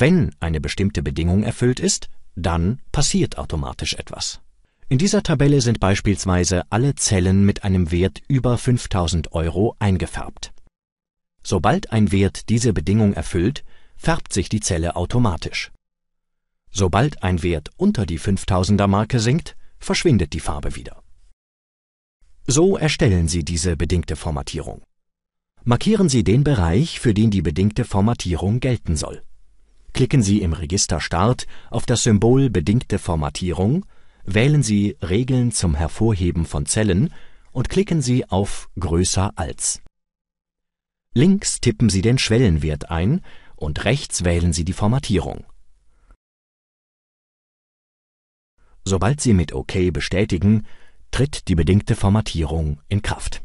Wenn eine bestimmte Bedingung erfüllt ist, dann passiert automatisch etwas. In dieser Tabelle sind beispielsweise alle Zellen mit einem Wert über 5000 Euro eingefärbt. Sobald ein Wert diese Bedingung erfüllt, färbt sich die Zelle automatisch. Sobald ein Wert unter die 5000er Marke sinkt, verschwindet die Farbe wieder. So erstellen Sie diese bedingte Formatierung. Markieren Sie den Bereich, für den die bedingte Formatierung gelten soll Klicken Sie im Register Start auf das Symbol Bedingte Formatierung, wählen Sie Regeln zum Hervorheben von Zellen und klicken Sie auf Größer als. Links tippen Sie den Schwellenwert ein und rechts wählen Sie die Formatierung. Sobald Sie mit OK bestätigen, tritt die bedingte Formatierung in Kraft